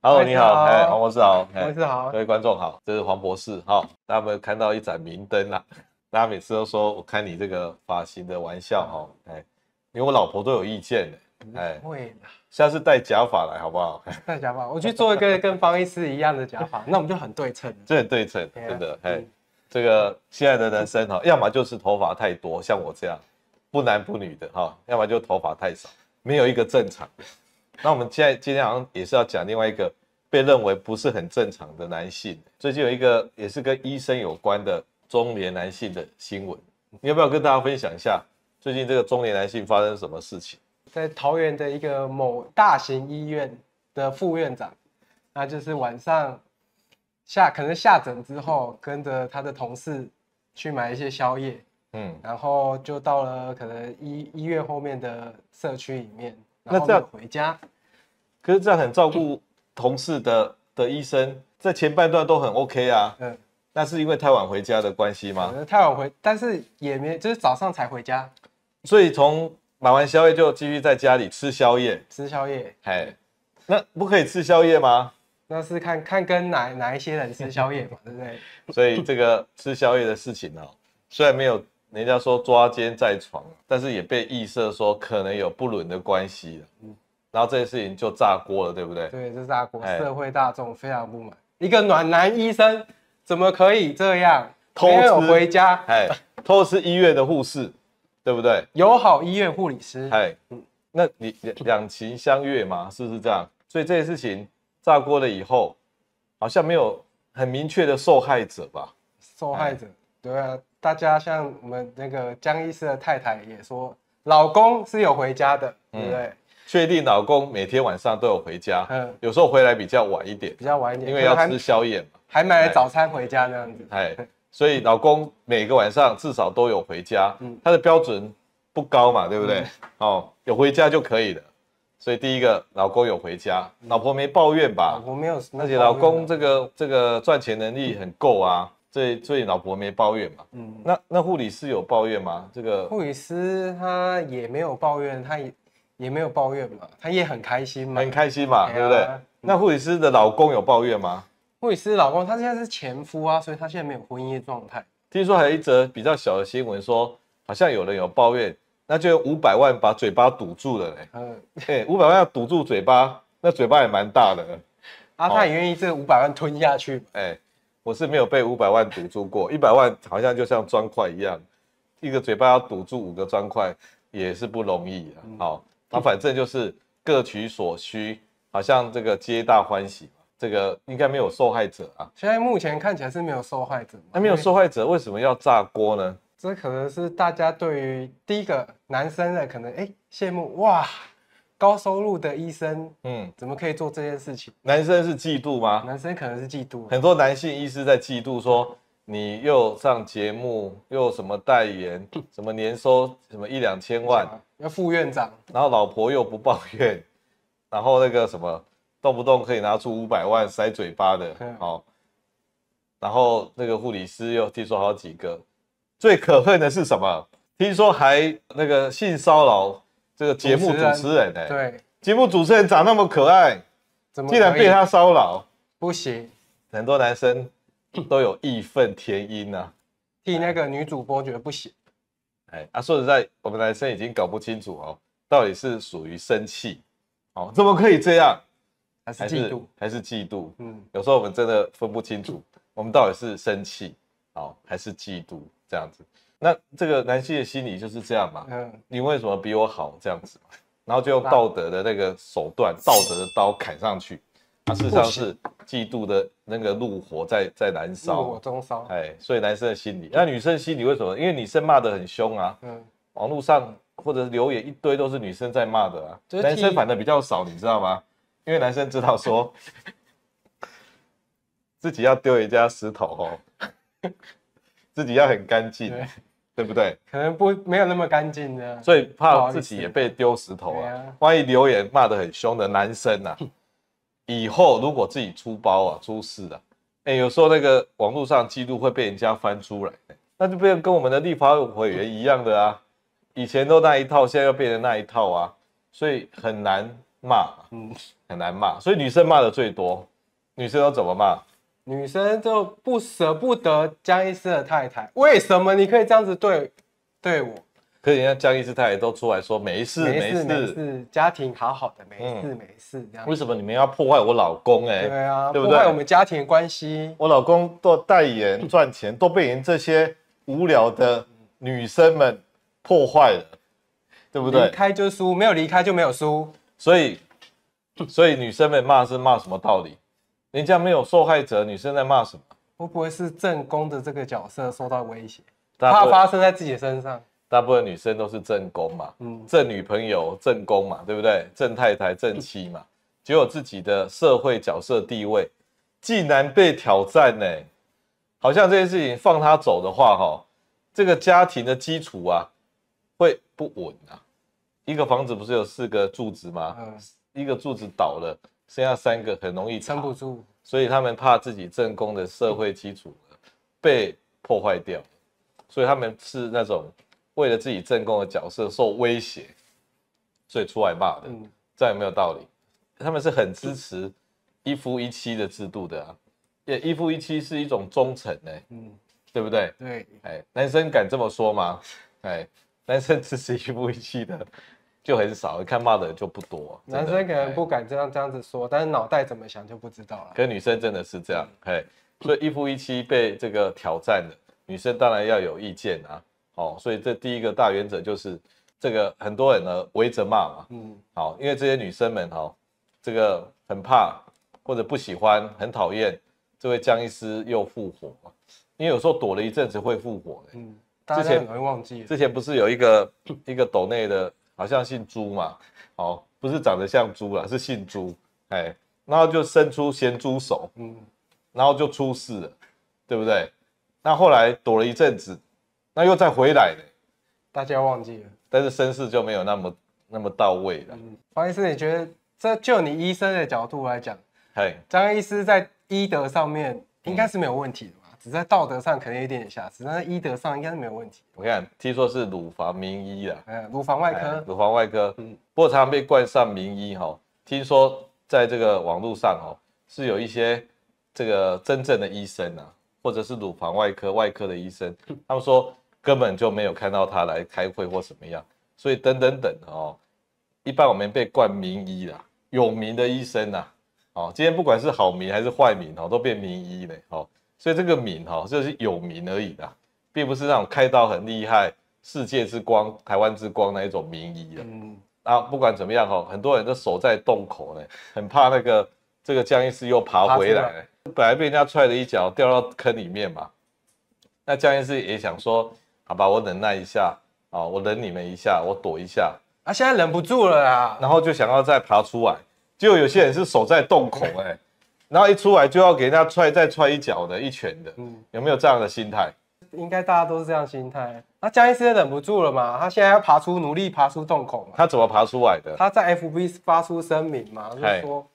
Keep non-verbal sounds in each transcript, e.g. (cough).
Hello，你好，哎，黄博士好，(laughs) 黄博士好，各位观众好，这是黄博士哈，大家有有看到一盏明灯啊？(laughs) 大家每次都说我看你这个发型的玩笑哈，哎，因为我老婆都有意见的，哎，下次带假发来好不好？带 (laughs) 假发，我去做一个跟方医师一样的假发，那我们就很对称，这很对称，真的，哎，这个现在的男生哈，要么就是头发太多，像我这样，不男不女的哈，要么就头发太少，没有一个正常的。那我们现在今天好像也是要讲另外一个被认为不是很正常的男性。最近有一个也是跟医生有关的中年男性的新闻，你要不要跟大家分享一下最近这个中年男性发生什么事情？在桃园的一个某大型医院的副院长，那就是晚上下可能下诊之后，跟着他的同事去买一些宵夜，嗯，然后就到了可能医医院后面的社区里面。那这样回家，可是这样很照顾同事的的医生，在前半段都很 OK 啊。嗯，那是因为太晚回家的关系吗？太晚回，但是也没，就是早上才回家，所以从买完宵夜就继续在家里吃宵夜，吃宵夜。哎，那不可以吃宵夜吗？那是看看跟哪哪一些人吃宵夜嘛，对不对？(laughs) 所以这个吃宵夜的事情呢，虽然没有。人家说抓奸在床，但是也被臆测说可能有不伦的关系嗯，然后这件事情就炸锅了，对不对？对，就炸锅，社会大众非常不满。一个暖男医生怎么可以这样偷吃回家？哎，偷吃医院的护士，对不对？友好医院护理师。哎，那你两情相悦嘛，是不是这样？所以这件事情炸锅了以后，好像没有很明确的受害者吧？受害者，对啊。大家像我们那个江医师的太太也说，老公是有回家的，对不对？确定老公每天晚上都有回家，嗯，有时候回来比较晚一点，比较晚一点，因为要吃宵夜嘛，还买了早餐回家这样子。哎，所以老公每个晚上至少都有回家，嗯，他的标准不高嘛，对不对？哦，有回家就可以了。所以第一个，老公有回家，老婆没抱怨吧？我没有，而且老公这个这个赚钱能力很够啊。所以所以老婆没抱怨嘛，嗯，那那护理师有抱怨吗？这个护理师他也没有抱怨，他也也没有抱怨嘛，他也很开心嘛，很开心嘛，对不对？那护理师的老公有抱怨吗？护理师老公他现在是前夫啊，所以他现在没有婚姻状态。听说还有一则比较小的新闻，说好像有人有抱怨，那就五百万把嘴巴堵住了嘞。嗯，五百万要堵住嘴巴，那嘴巴也蛮大的。他也愿意这五百万吞下去，哎。我是没有被五百万堵住过，一百万好像就像砖块一样，一个嘴巴要堵住五个砖块也是不容易啊。好，那反正就是各取所需，好像这个皆大欢喜这个应该没有受害者啊。现在目前看起来是没有受害者，那没有受害者为什么要炸锅呢？这可能是大家对于第一个男生的可能哎羡慕哇。高收入的医生，嗯，怎么可以做这件事情？男生是嫉妒吗？男生可能是嫉妒，很多男性医师在嫉妒，说你又上节目，又什么代言，(laughs) 什么年收什么一两千万，要副院长，然后老婆又不抱怨，然后那个什么，动不动可以拿出五百万塞嘴巴的，好，然后那个护理师又听说好几个，最可恨的是什么？听说还那个性骚扰。这个节目主持人哎，对，节目主持人长那么可爱，怎么竟然被他骚扰？不行，很多男生 (coughs) 都有义愤填膺呐，替那个女主播觉得不行。哎啊，说实在，我们男生已经搞不清楚哦，到底是属于生气哦，怎么可以这样？还是嫉妒？还是嫉妒？嗯，有时候我们真的分不清楚，我们到底是生气哦，还是嫉妒？这样子，那这个男性的心理就是这样嘛？嗯，你为什么比我好？这样子然后就用道德的那个手段，道德的刀砍上去。啊、事实上是嫉妒的那个怒火在在燃烧，怒火中烧。哎，所以男生的心理，那女生心理为什么？因为女生骂的很凶啊，嗯，网络上或者是留言一堆都是女生在骂的啊，男生反的比较少，你知道吗？因为男生知道说，(laughs) 自己要丢人家石头哦。自己要很干净，对不对？可能不没有那么干净的，所以怕自己也被丢石头啊。万一留言骂得很凶的男生啊，(laughs) 以后如果自己出包啊出事啊，哎，有时候那个网络上记录会被人家翻出来那就变要跟我们的立法委员一样的啊。以前都那一套，现在又变成那一套啊，所以很难骂，很难骂。所以女生骂的最多，女生都怎么骂？女生就不舍不得江医师的太太，为什么你可以这样子对，对我？可人家江医师太太都出来说没事没事没事，家庭好好的没事没事这样。为什么你们要破坏我老公？哎，对啊，破坏我们家庭关系。我老公做代言赚钱，都被人这些无聊的女生们破坏了，对不对？开就输，没有离开就没有输。所以，所以女生们骂是骂什么道理？人家没有受害者，女生在骂什么？会不会是正宫的这个角色受到威胁？怕发生在自己身上？大部分女生都是正宫嘛，正女朋友、正宫嘛，对不对？正太太、正妻嘛，结果自己的社会角色地位竟然被挑战呢？好像这件事情放他走的话，哈，这个家庭的基础啊会不稳啊！一个房子不是有四个柱子吗？一个柱子倒了。剩下三个很容易撑不住，所以他们怕自己正宫的社会基础被破坏掉，所以他们是那种为了自己正宫的角色受威胁，所以出来骂的，这样没有道理。他们是很支持一夫一妻的制度的啊，一夫一妻是一种忠诚呢，嗯，对不对？对，哎，男生敢这么说吗？哎，男生支持一夫一妻的。就很少，看骂的人就不多。男生可能不敢这样这样子说，但是脑袋怎么想就不知道了。跟女生真的是这样，嘿，所以一夫一妻被这个挑战了，女生当然要有意见啊。哦，所以这第一个大原则就是，这个很多人呢围着骂嘛。嗯。好，因为这些女生们哈，这个很怕或者不喜欢、很讨厌这位江医师又复活因为有时候躲了一阵子会复活的。嗯。之前易忘记。之前不是有一个一个抖内的。好像姓朱嘛，哦，不是长得像猪啦，是姓朱，哎，然后就伸出咸猪手，嗯，然后就出事了，对不对？那后来躲了一阵子，那又再回来的，大家忘记了，但是身世就没有那么那么到位了。黄医师，你觉得这就你医生的角度来讲，嘿，张医师在医德上面应该是没有问题的。只在道德上可能有点瑕疵，但在医德上应该是没有问题。我看听说是乳房名医啊，嗯，乳房外科，乳房外科，嗯，不过常被冠上名医哈，听说在这个网络上哦，是有一些这个真正的医生呐，或者是乳房外科外科的医生，他们说根本就没有看到他来开会或什么样，所以等等等哦，一般我们被冠名医啦，有名的医生呐，哦，今天不管是好名还是坏名哦，都变名医嘞。哦。所以这个名哈就是有名而已啦，并不是那种开刀很厉害、世界之光、台湾之光那一种名医的。啊，不管怎么样哈，很多人都守在洞口呢，很怕那个这个江医师又爬回来。本来被人家踹了一脚掉到坑里面嘛，那江医师也想说，好吧，我忍耐一下啊，我忍你们一下，我躲一下。啊，现在忍不住了啊，然后就想要再爬出来，就有些人是守在洞口哎。然后一出来就要给人家踹，再踹一脚的，一拳的，嗯，有没有这样的心态？应该大家都是这样心态。那江医斯忍不住了嘛？他现在要爬出，努力爬出洞口。他怎么爬出来的？他在 FB 发出声明嘛，就说：“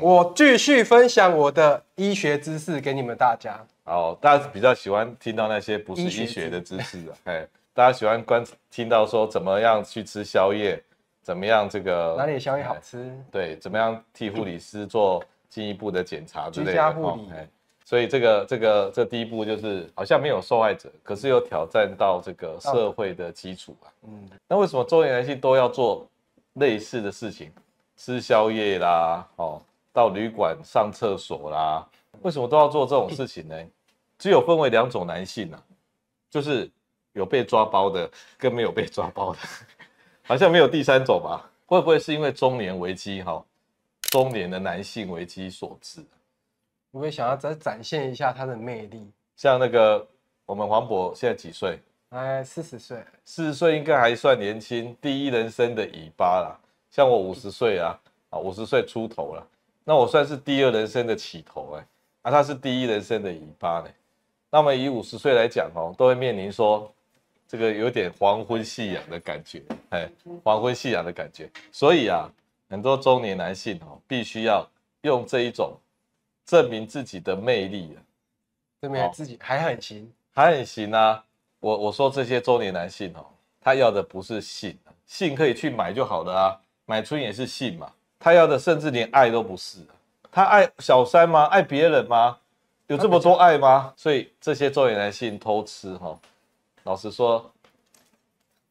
我继续分享我的医学知识给你们大家。”哦，大家比较喜欢听到那些不是医学的知识啊。哎，大家喜欢观听到说怎么样去吃宵夜，怎么样这个哪里宵夜好吃？对，怎么样替护理师做？进一步的检查之类的，所以这个这个这第一步就是好像没有受害者，可是又挑战到这个社会的基础啊。嗯，那为什么中年男性都要做类似的事情，吃宵夜啦，哦，到旅馆上厕所啦，为什么都要做这种事情呢？(laughs) 只有分为两种男性呢，就是有被抓包的跟没有被抓包的，(laughs) 好像没有第三种吧？会不会是因为中年危机哈？中年的男性危机所致，我也想要再展现一下他的魅力？像那个我们黄渤现在几岁？哎，四十岁。四十岁应该还算年轻，第一人生的尾巴啦。像我五十岁啊，啊，五十岁出头了，那我算是第二人生的起头哎。啊，他是第一人生的尾巴呢。那么以五十岁来讲哦，都会面临说这个有点黄昏夕阳的感觉哎，黄昏夕阳的感觉，所以啊。很多中年男性哦，必须要用这一种证明自己的魅力了，证明自己还很行，还很行啊！我我说这些中年男性哦，他要的不是性，性可以去买就好了啊，买春也是性嘛。他要的甚至连爱都不是，他爱小三吗？爱别人吗？有这么多爱吗？所以这些中年男性偷吃哈，老实说，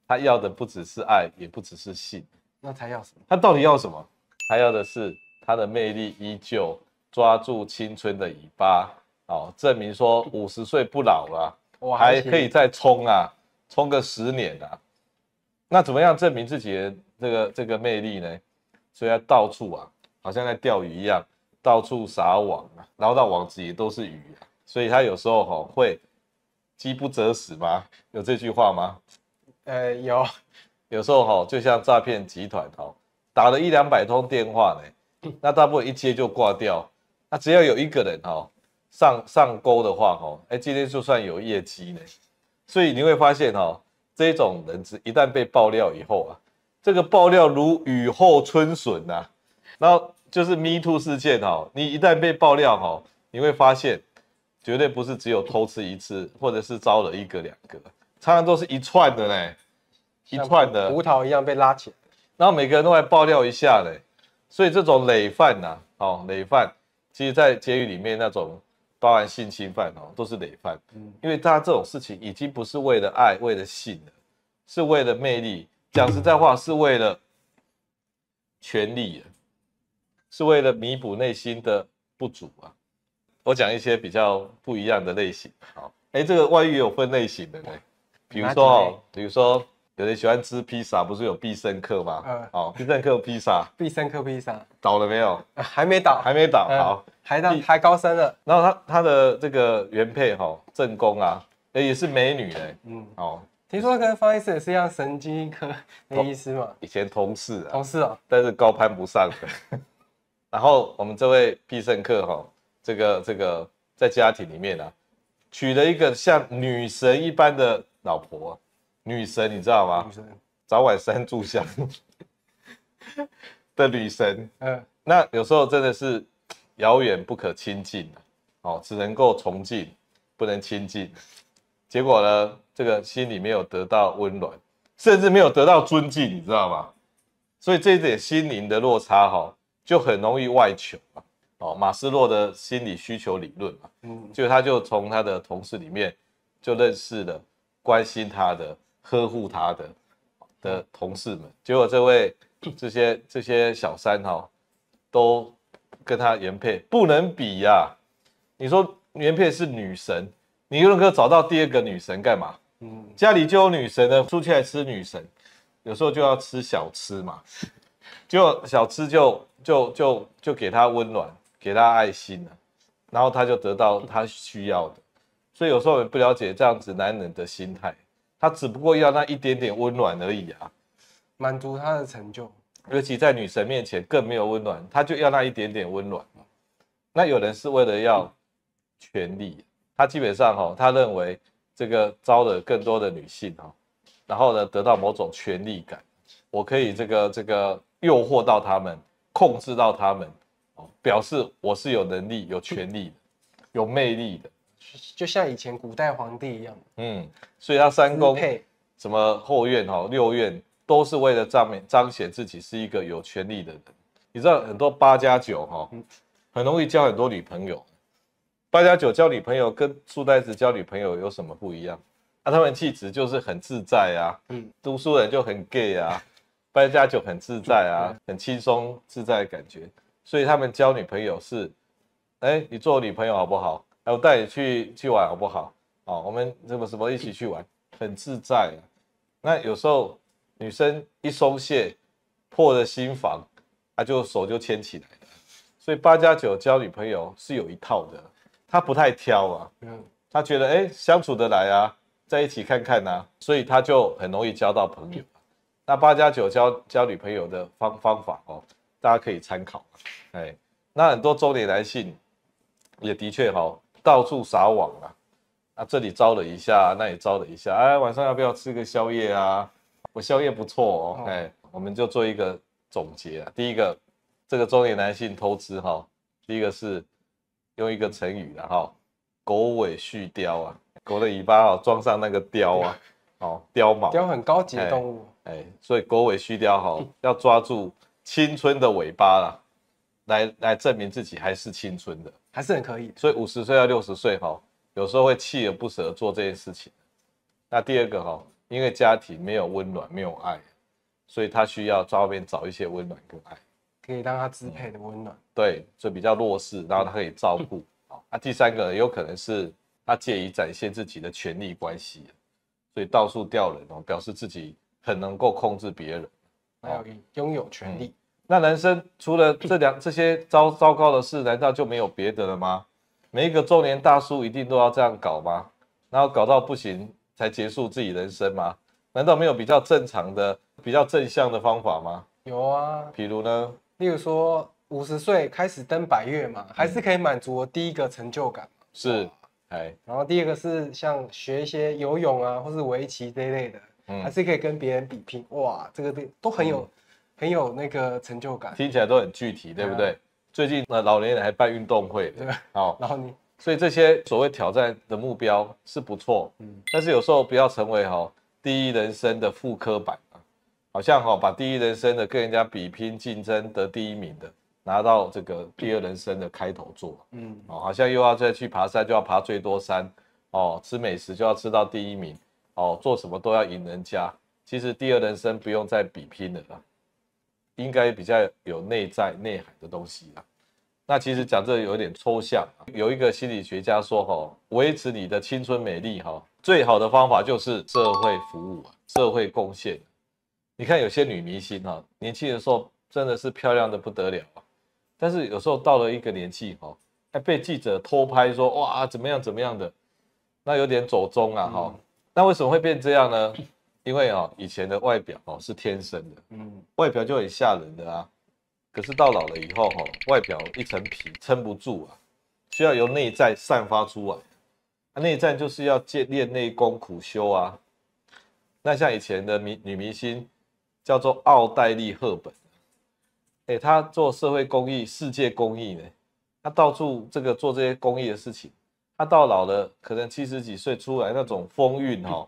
他要的不只是爱，也不只是性。那他要什么？他到底要什么？他要的是他的魅力依旧，抓住青春的尾巴，哦，证明说五十岁不老啊，还可以再冲啊，冲个十年啊。那怎么样证明自己的这个这个魅力呢？所以他到处啊，好像在钓鱼一样，到处撒网啊，捞到网子也都是鱼啊。所以他有时候吼会饥不择食吗？有这句话吗？呃，有。有时候哈，就像诈骗集团哈，打了一两百通电话呢，(laughs) 那大部分一接就挂掉。那只要有一个人哈上上钩的话哈，哎，今天就算有业绩呢。所以你会发现哈，这种人一旦被爆料以后啊，这个爆料如雨后春笋呐。然后就是 Me Too 事件哈，你一旦被爆料哈，你会发现绝对不是只有偷吃一次，或者是招了一个两个，常常都是一串的呢。一串的葡萄一样被拉起，然后每个人都来爆料一下嘞，所以这种累犯呐，哦累犯，其实在监狱里面那种包含性侵犯哦，都是累犯，因为大家这种事情已经不是为了爱、为了性了，是为了魅力。讲实在话，是为了权力，是为了弥补内心的不足啊。我讲一些比较不一样的类型，好，哎，这个外遇有分类型的呢，比如说比如说。有人喜欢吃披萨，不是有必胜客吗？嗯，好，必胜客披萨，必胜客披萨倒了没有？还没倒，还没倒，好，还到还高升了。然后他他的这个原配哈正宫啊，也是美女嘞。嗯，哦，听说跟方医师也是一样神经科医师嘛，以前同事，啊，同事哦，但是高攀不上。(laughs) 然后我们这位必胜客哈，这个这个在家庭里面呢，娶了一个像女神一般的老婆。女神，你知道吗？早晚三炷香的女神，嗯，那有时候真的是遥远不可亲近哦，只能够崇敬，不能亲近。结果呢，这个心里没有得到温暖，甚至没有得到尊敬，你知道吗？所以这一点心灵的落差，哈，就很容易外求嘛。哦，马斯洛的心理需求理论嘛，嗯，就他就从他的同事里面就认识了关心他的。呵护他的的同事们，结果这位 (coughs) 这些这些小三哈，都跟他原配不能比呀。你说原配是女神，你又能够找到第二个女神干嘛？嗯，家里就有女神呢，出去还吃女神。有时候就要吃小吃嘛，就小吃就就就就给他温暖，给他爱心了，然后他就得到他需要的。所以有时候也不了解这样子男人的心态。他只不过要那一点点温暖而已啊，满足他的成就，尤其在女神面前更没有温暖，他就要那一点点温暖。那有人是为了要权力，他基本上哈，他认为这个招了更多的女性哈，然后呢得到某种权力感，我可以这个这个诱惑到他们，控制到他们，表示我是有能力、有权力的、有魅力的。就像以前古代皇帝一样，嗯，所以他三宫什么后院哈六院都是为了彰明彰显自己是一个有权利的人。你知道很多八加九哈，很容易交很多女朋友。八加九交女朋友跟书呆子交女朋友有什么不一样？那他们气质就是很自在啊，嗯，读书人就很 gay 啊，八加九很自在啊，很轻松自在的感觉。所以他们交女朋友是，哎，你做我女朋友好不好？我带你去去玩好不好？哦，我们什么什么一起去玩，很自在。那有时候女生一松懈，破了心防，他就手就牵起来了。所以八加九交女朋友是有一套的，他不太挑啊。她他觉得哎，相处得来啊，在一起看看呐，所以他就很容易交到朋友。那八加九交交女朋友的方方法哦，大家可以参考。哎，那很多中年男性也的确哈。到处撒网啊，啊，这里招了一下，那里招了一下，哎，晚上要不要吃个宵夜啊？我宵夜不错哦，哎，我们就做一个总结啊。第一个，这个中年男性偷吃哈，第一个是用一个成语的哈，狗尾续貂啊，狗的尾巴哦，装上那个貂啊，(laughs) 哦，貂毛，貂很高级的动物，哎，所以狗尾续貂哈，(laughs) 要抓住青春的尾巴啦。来来证明自己还是青春的。还是很可以，所以五十岁到六十岁哈，有时候会锲而不舍做这件事情。那第二个哈，因为家庭没有温暖，没有爱，所以他需要在外面找一些温暖跟爱，可以让他支配的温暖。对，就比较弱势，然后他可以照顾。好啊，第三个有可能是他介于展现自己的权利关系，所以到处调人哦，表示自己很能够控制别人，还有拥有权利。那人生除了这两 (clears throat) 这些糟糟糕的事，难道就没有别的了吗？每一个中年大叔一定都要这样搞吗？然后搞到不行才结束自己人生吗？难道没有比较正常的、比较正向的方法吗？有啊，比如呢，例如说五十岁开始登百月嘛，还是可以满足我第一个成就感。是，哎。然后第二个是像学一些游泳啊，或是围棋这类的，还是可以跟别人比拼。哇，这个都都很有。很有那个成就感，听起来都很具体，对不对？最近呃，老年人还办运动会，对，好，然后你，所以这些所谓挑战的目标是不错，嗯，但是有时候不要成为哈第一人生的副科版啊，好像哈把第一人生的跟人家比拼竞争得第一名的拿到这个第二人生的开头做，嗯，哦，好像又要再去爬山就要爬最多山，哦，吃美食就要吃到第一名，哦，做什么都要赢人家，其实第二人生不用再比拼了。应该比较有内在内涵的东西啦。那其实讲这有点抽象。有一个心理学家说：“哈，维持你的青春美丽哈，最好的方法就是社会服务、社会贡献。”你看有些女明星哈，年轻的时候真的是漂亮的不得了啊。但是有时候到了一个年纪哈，被记者偷拍说哇怎么样怎么样的，那有点走中啊哈。那为什么会变这样呢？因为啊，以前的外表哦是天生的，嗯，外表就很吓人的啊。可是到老了以后哈，外表一层皮撑不住啊，需要由内在散发出来。内在就是要借练内功苦修啊。那像以前的明女明星，叫做奥黛丽·赫本，哎，她做社会公益、世界公益呢，她到处这个做这些公益的事情。她到老了，可能七十几岁出来那种风韵哈。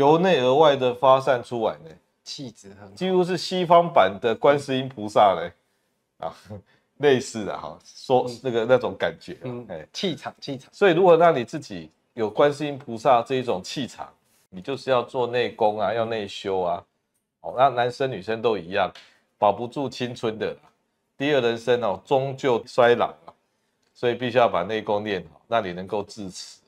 由内而外的发散出来呢，气质很，几乎是西方版的观世音菩萨嘞，啊，(laughs) 类似的哈，说那个那种感觉，嗯，气场气场。所以如果让你自己有观世音菩萨这一种气场，你就是要做内功啊，要内修啊。哦，那男生女生都一样，保不住青春的，第二人生哦，终究衰老所以必须要把内功练好，让你能够自持。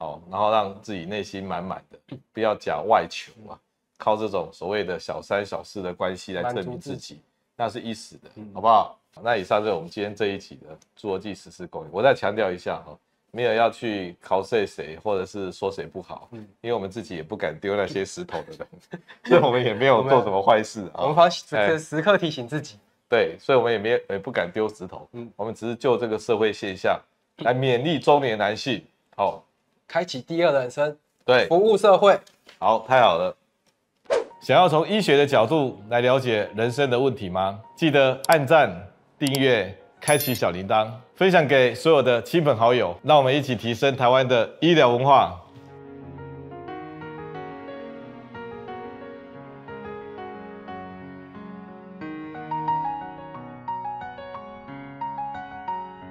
哦，然后让自己内心满满的，不要假外求啊，靠这种所谓的小三小四的关系来证明自己，那是一死的，好不好？那以上就是我们今天这一集的《侏罗纪十四公》。我再强调一下哈，没有要去考谁谁，或者是说谁不好，因为我们自己也不敢丢那些石头的人，西，(laughs) 所以我们也没有做什么坏事啊。(laughs) 我们好只时刻提醒自己，对，所以我们也没有也不敢丢石头。嗯，我们只是就这个社会现象来勉励中年男性，好。开启第二人生，对，服务社会，好，太好了。想要从医学的角度来了解人生的问题吗？记得按赞、订阅、开启小铃铛，分享给所有的亲朋好友，让我们一起提升台湾的医疗文化。